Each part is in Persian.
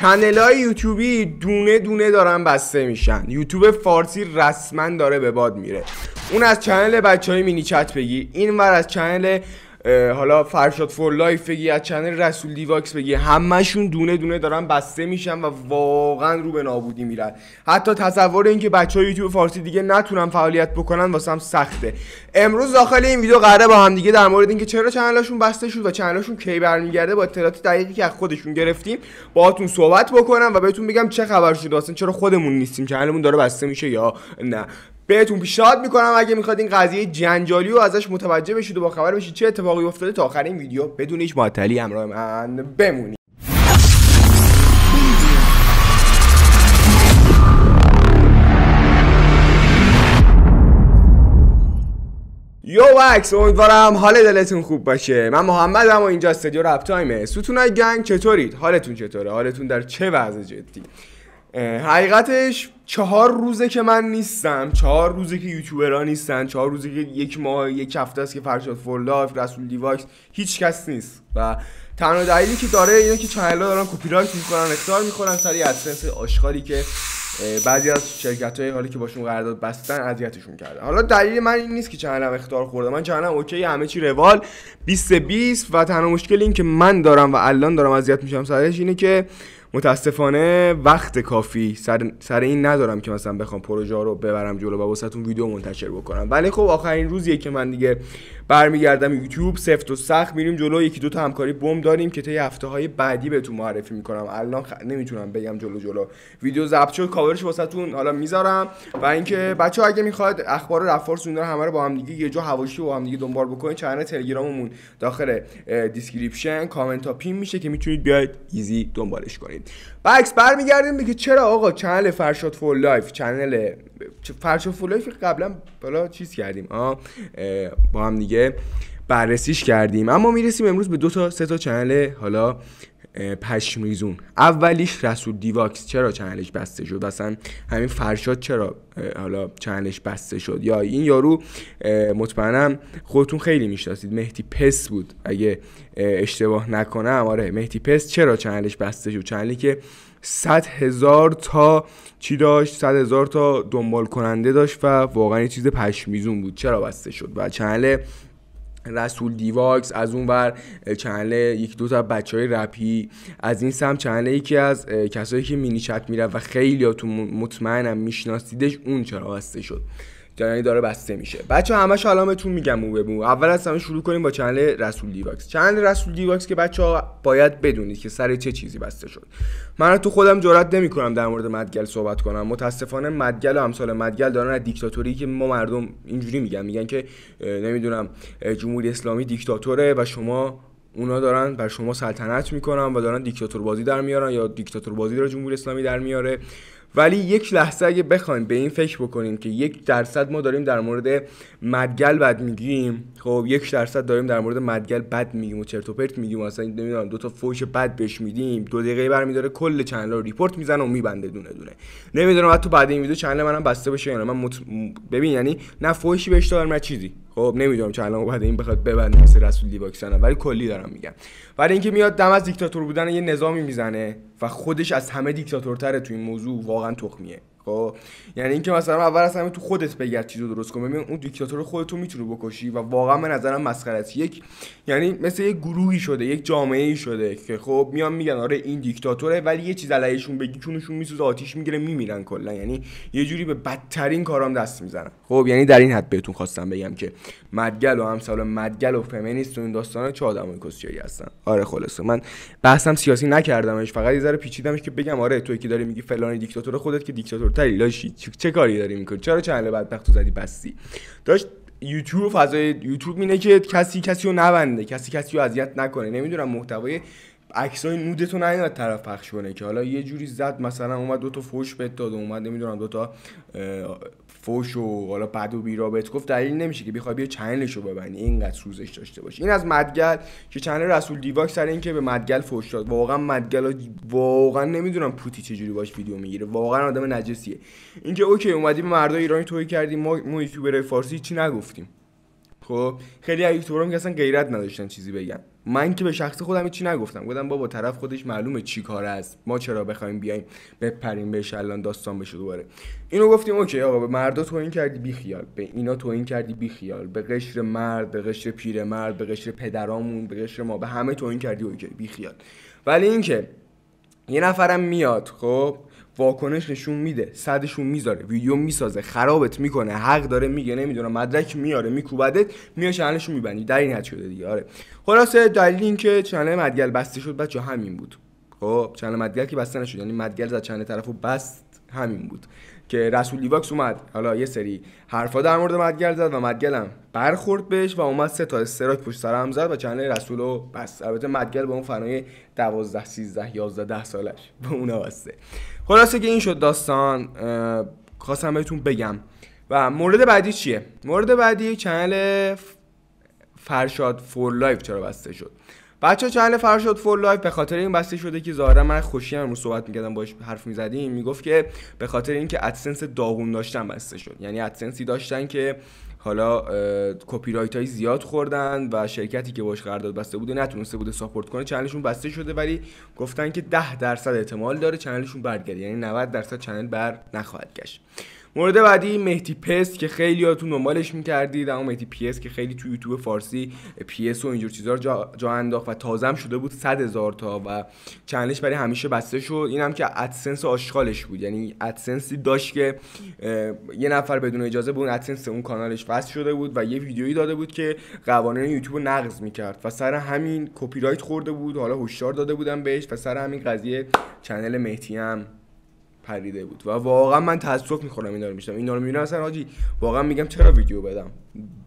چنل های یوتیوبی دونه دونه دارن بسته میشن یوتیوب فارسی رسما داره به باد میره اون از چنل بچه های مینی چت بگی این ور از چنل حالا فرشاد فور لایف بگی از چنل رسول دیواکس بگی همشون دونه دونه دارن بسته میشن و واقعا رو به نابودی میرن حتی تصور اینکه بچه های یوتیوب فارسی دیگه نتونن فعالیت بکنن هم سخته امروز داخل این ویدیو قراره با هم دیگه در مورد اینکه چرا چنلشون بسته شد و چنلشون کی برمیگرده با اطلاعات دقیقی که از خودشون گرفتیم باهاتون صحبت بکنم و بهتون بگم چه خبر شده چرا خودمون نیستیم چنلمون داره بسته میشه یا نه بهتون پیشنهاد میکنم اگه میخواد این قضیه جنجالی رو ازش متوجه بشید و با خبر بشید چه اتفاقی افتاده تا آخرین ویدیو بدون هیچ معطلی همراه من بمونید یو وکس امیدوارم حال دلتون خوب باشه من محمد و اینجا استدیو رپ تایمه ستونای گنگ چطورید حالتون چطوره حالتون در چه وضع جدی حقیقتش چهار روزه که من نیستم چهار روزه که یوتیوبرها نیستن چهار روزه که یک ماه یک هفته است که فرشاد فور لایف رسول دیواکس هیچ کس نیست و تنها دلیلی که داره اینه که چنل دارن کپی رایت میکنن اختار میخورن سری ادسنس آشغالی که بعضی از شرکت های حالی که باشون قرارداد بستن اذیتشون کرده. حالا دلیل من این نیست که چنلم اختار خورده من چنلم اوکی همه چی روال 20 20 و تنها مشکل این که من دارم و الان دارم اذیت میشم سرش اینه که متاسفانه وقت کافی سر, سر این ندارم که مثلا بخوام پروژه رو ببرم جلو و واسه ویدیو منتشر بکنم ولی خب آخرین روزیه که من دیگه برمیگردم یوتیوب سفت و سخت میریم جلو یکی دو تا همکاری بم داریم که طی هفته های بعدی بهتون معرفی میکنم الان خ... نمیتونم بگم جلو جلو ویدیو ضبط شد کاورش واسهتون حالا میذارم و اینکه بچه ها اگه میخواد اخبار رفارس اون همه رو با هم دیگه یه جا حواشی با هم دیگه دنبال بکنید چنل تلگراممون داخل دیسکریپشن کامنت ها پین میشه که میتونید بیاید ایزی دنبالش کنید بکس برمیگردیم میگه چرا آقا چنل فرشاد فول لایف چنل فرش و فولایی قبلا بالا چیز کردیم آه با هم دیگه بررسیش کردیم اما میرسیم امروز به دو تا سه تا چنل حالا پشمیزون اولیش رسول دیواکس چرا چنلش بسته شد اصلا همین فرشاد چرا حالا چنلش بسته شد یا این یارو مطمئنم خودتون خیلی میشناسید مهدی پس بود اگه اشتباه نکنم آره مهدی پس چرا چنلش بسته شد چنلی که 100 هزار تا چی داشت 100 هزار تا دنبال کننده داشت و واقعا یه چیز پشمیزون بود چرا بسته شد و چنل رسول دیواکس از اون ور چنل یک دو تا بچه های رپی از این سم چنل یکی از کسایی که مینی چت میره و خیلیاتون مطمئنم میشناسیدش اون چرا بسته شد یعنی داره بسته میشه بچه همش حالا بهتون میگم مو اول از همه شروع کنیم با چنل رسول دیوکس چنل رسول دیوکس که بچه ها باید بدونید که سر چه چیزی بسته شد من تو خودم نمی کنم در مورد مدگل صحبت کنم متاسفانه مدگل و امثال مدگل دارن از دیکتاتوری که ما مردم اینجوری میگن میگن که نمیدونم جمهوری اسلامی دیکتاتوره و شما اونا دارن بر شما سلطنت میکنن و دارن دیکتاتور بازی در میارن یا دیکتاتور بازی داره جمهوری اسلامی در میاره ولی یک لحظه اگه بخوایم به این فکر بکنیم که یک درصد ما داریم در مورد مدگل بد میگیم خب یک درصد داریم در مورد مدگل بد میگیم و چرت و پرت میگیم اصلا نمیدونم دو تا فوش بد بهش میدیم دو دقیقه برمیداره کل چنل رو ریپورت میزنه و میبنده دونه دونه نمیدونم حتی بعد این ویدیو چنل منم بسته بشه یعنی من مت... ببین یعنی نه فوشی بهش دارم نه چیزی خب نمیدونم چه الان بعد این بخواد ببنده مثل رسول دیباکسن ولی کلی دارم میگم برای اینکه میاد دم از دیکتاتور بودن یه نظامی میزنه و خودش از همه دیکتاتورتره تو این موضوع واقعا تخمیه خب یعنی اینکه مثلا اول از همه تو خودت بگرد چیزو درست کن ببین اون دیکتاتور خودت رو میتونی بکشی و واقعا به نظرم مسخره است یک یعنی مثل یک گروهی شده یک جامعه ای شده که خب میان میگن آره این دیکتاتوره ولی یه چیز علیهشون بگی چونشون میسوزه آتیش میگیره میمیرن کلا یعنی یه جوری به بدترین کارام دست میزنن خب یعنی در این حد بهتون خواستم بگم که مدگل و همسال مدگل و فمینیست و این داستانا چه آدمای کسیایی هستن آره خلاصه من بحثم سیاسی نکردمش فقط یه ذره پیچیدمش که بگم آره توی که داری میگی فلان دیکتاتور خودت که دیکتاتور دختری لاشی چه کاری داری میکنی چرا چنل بدبخت تو زدی بستی داشت یوتیوب فضای یوتیوب مینه که کسی کسی رو نبنده کسی کسی رو اذیت نکنه نمیدونم محتوای عکسای نودتو نیاد طرف پخش کنه که حالا یه جوری زد مثلا اومد دو تا فوش بهت داد اومد نمیدونم دو تا فوش و حالا بد و بیرا بهت گفت دلیل نمیشه که بخوای بیا چنلشو رو ببندی اینقدر سوزش داشته باشه این از مدگل که چنل رسول دیواک سر اینکه به مدگل فوش داد واقعا مدگل واقعا نمیدونم پوتی چجوری باش ویدیو میگیره واقعا آدم نجسیه اینکه اوکی اومدی به مردای ایرانی توی کردیم ما, ما یوتیوبرای فارسی چی نگفتیم خب خیلی از یوتیوبرام که اصلا غیرت نداشتن چیزی بگن من که به شخص خودم چی نگفتم گفتم بابا طرف خودش معلومه چی کار است ما چرا بخوایم بیایم بپریم بهش الان داستان بشه دوباره اینو گفتیم اوکی آقا به مردا تو این کردی بیخیال به اینا تو این کردی بیخیال به قشر مرد به قشر پیرمرد به قشر پدرامون به قشر ما به همه تو این کردی اوکی بیخیال ولی اینکه یه نفرم میاد خب واکنش نشون میده صدشون میذاره ویدیو میسازه خرابت میکنه حق داره میگه نمیدونم مدرک میاره میکوبدت میاد چنلش میبندی در این حد شده دیگه آره خلاص دلیل که چنل مدگل بسته شد بچه همین بود خب چنل مدگل که بسته نشد یعنی مدگل زد چنل طرفو بست همین بود که رسول لیواکس اومد حالا یه سری حرفا در مورد مدگل زد و مدگل هم برخورد بهش و اومد سه تا استراک پشت سر هم زد و چنل رسول رو بست البته مدگل به اون فنای 12 13 11 10 سالش به اون بسته خلاصه که این شد داستان خواستم بهتون بگم و مورد بعدی چیه مورد بعدی چنل فرشاد فور لایف چرا بسته شد بچه چنل فرشاد فور لایف به خاطر این بسته شده که ظاهرا من خوشی هم رو صحبت میکردم باش حرف میزدیم میگفت که به خاطر اینکه ادسنس داغون داشتن بسته شد یعنی ادسنسی داشتن که حالا کپی رایت های زیاد خوردن و شرکتی که باش قرارداد بسته بوده نتونسته بوده ساپورت کنه چنلشون بسته شده ولی گفتن که 10 درصد احتمال داره چنلشون برگرده یعنی 90 درصد چنل بر نخواهد گشت مورد بعدی مهدی پست که تو دنبالش میکردید اما مهدی پی که خیلی تو یوتیوب فارسی پی و اینجور چیزا رو جا, جا انداخت و تازم شده بود 100 هزار تا و چنلش برای همیشه بسته شد اینم که ادسنس آشغالش بود یعنی ادسنسی داشت که یه نفر بدون اجازه به اون ادسنس اون کانالش وصل شده بود و یه ویدیویی داده بود که قوانین یوتیوب نقض میکرد و سر همین کپی رایت خورده بود حالا هشدار داده بودم بهش و سر همین قضیه چنل مهدی هم پریده بود و واقعا من تاسف میخورم اینا رو میشتم اینا رو میبینم اصلا حاجی واقعا میگم چرا ویدیو بدم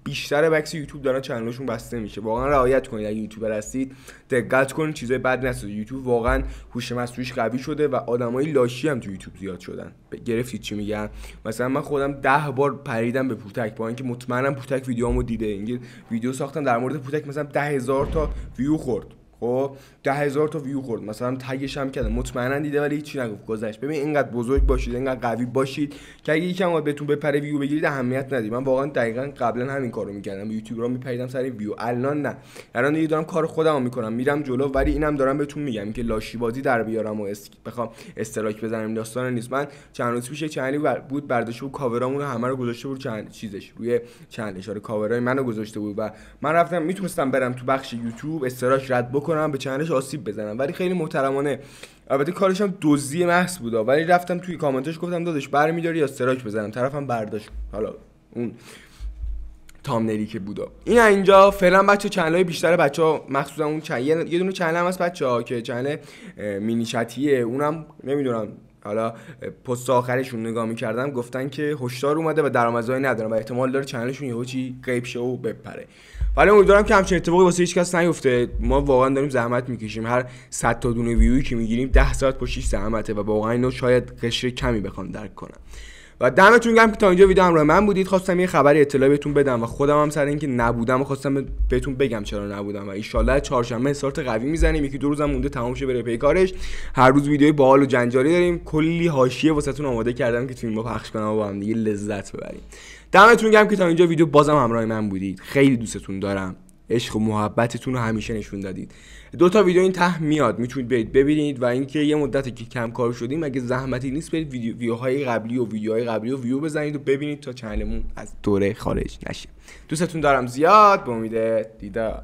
بیشتر بکس یوتیوب دارن چنلشون بسته میشه واقعا رعایت کنید اگه یوتیوبر هستید دقت کنید چیزای بد نسازید یوتیوب واقعا هوش مصنوعیش قوی شده و آدمای لاشی هم تو یوتیوب زیاد شدن گرفتید چی میگم مثلا من خودم ده بار پریدم به پوتک با اینکه مطمئنم پوتک ویدیوامو دیده اینگه ویدیو ساختم در مورد پوتک مثلا ده هزار تا ویو خورد خب ده هزار تا ویو خورد مثلا تگش هم کرده مطمئنا دیده ولی هیچی نگفت گذشت ببین اینقدر بزرگ باشید اینقدر قوی باشید که اگه یکم بهتون بپره ویو بگیرید اهمیت ندید من واقعا دقیقا قبلا همین کارو میکردم به یوتیوب را میپریدم سر ویو الان نه الان دیگه دارم کار خودمو میکنم میرم جلو ولی اینم دارم بهتون میگم که لاشی بازی در بیارم و اس... بخوام استراک بزنم داستان نیست من چند روز پیش چنلی بود برداشت بود کاورامون رو همه رو گذاشته بود چند چیزش روی چند اشاره کاورای منو گذاشته بود و من رفتم میتونستم برم تو بخش یوتیوب استراک رد بکنم کنم به چندش آسیب بزنم ولی خیلی محترمانه البته کارش هم دزدی محض بودا ولی رفتم توی کامنتش گفتم دادش برمیداری یا استراک بزنم طرفم برداشت حالا اون تامنلی که بودا این اینجا فعلا بچه چنل های بیشتر بچه ها مخصوصا اون چنل یه دونه چنل هم هست بچه ها که چنل مینی چتیه اونم نمیدونم حالا پست آخرشون نگاه میکردم گفتن که هشدار اومده و درآمدزایی ندارم. و احتمال داره چنلشون یهو چی غیب شه و بپره ولی امیدوارم که همچین اتفاقی واسه هیچ کس نیفته ما واقعا داریم زحمت میکشیم هر 100 تا دونه ویوی که میگیریم 10 ساعت پشتش زحمته و واقعا اینو شاید قشر کمی بخوام درک کنم و دمتون گرم که تا اینجا ویدیو رو من بودید خواستم یه خبری اطلاع بهتون بدم و خودم هم سر اینکه نبودم و خواستم بهتون بگم چرا نبودم و ایشالله چهارشنبه سارت قوی میزنیم یکی دو روزم مونده تمام شه بره پی هر روز ویدیوی باحال و جنجالی داریم کلی حاشیه واسهتون آماده کردم که تو این ما پخش کنم و با هم دیگه لذت ببریم دمتون گرم که تا اینجا ویدیو بازم همراه من بودید خیلی دوستتون دارم عشق و محبتتون رو همیشه نشون دادید دو تا ویدیو این ته میاد میتونید برید ببینید و اینکه یه مدت که کم کار شدیم اگه زحمتی نیست برید ویدیو قبلی و ویدیوهای قبلی و ویو بزنید و ببینید تا چنلمون از دوره خارج نشه دوستتون دارم زیاد به امید دیدار